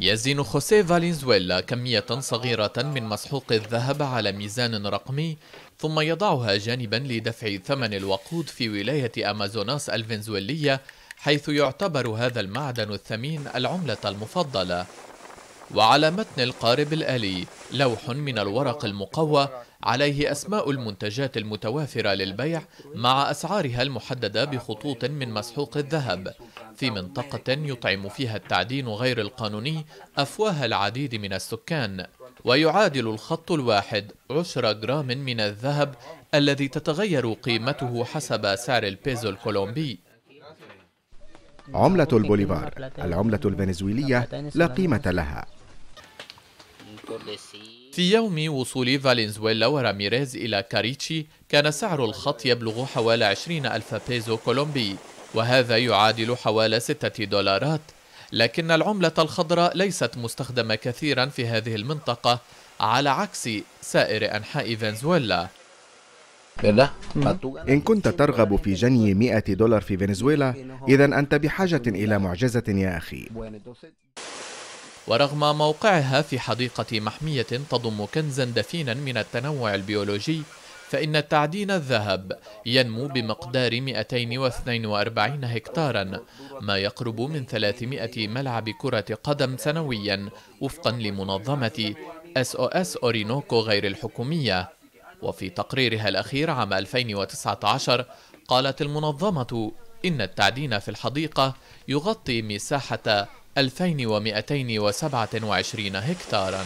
يزن خوسيه فالنزويلا كمية صغيرة من مسحوق الذهب على ميزان رقمي ثم يضعها جانبا لدفع ثمن الوقود في ولاية أمازوناس الفنزويلية حيث يعتبر هذا المعدن الثمين العملة المفضلة وعلى متن القارب الآلي لوح من الورق المقوى عليه أسماء المنتجات المتوافرة للبيع مع أسعارها المحددة بخطوط من مسحوق الذهب في منطقة يطعم فيها التعدين غير القانوني أفواه العديد من السكان ويعادل الخط الواحد عشر جرام من الذهب الذي تتغير قيمته حسب سعر البيزو الكولومبي عملة البوليفار العملة الفنزويلية لا قيمة لها في يوم وصول فالنزويلا وراميريز إلى كاريتشي كان سعر الخط يبلغ حوالي 20 ألف بيزو كولومبي وهذا يعادل حوالي ستة دولارات لكن العملة الخضراء ليست مستخدمة كثيرا في هذه المنطقة على عكس سائر أنحاء فنزويلا إن كنت ترغب في جني 100 دولار في فنزويلا إذا أنت بحاجة إلى معجزة يا أخي ورغم موقعها في حديقة محمية تضم كنزا دفينا من التنوع البيولوجي فإن تعدين الذهب ينمو بمقدار 242 هكتارا ما يقرب من 300 ملعب كرة قدم سنويا وفقا لمنظمة SOS أورينوكو غير الحكومية وفي تقريرها الأخير عام 2019 قالت المنظمة إن التعدين في الحديقة يغطي مساحة 2227 هكتاراً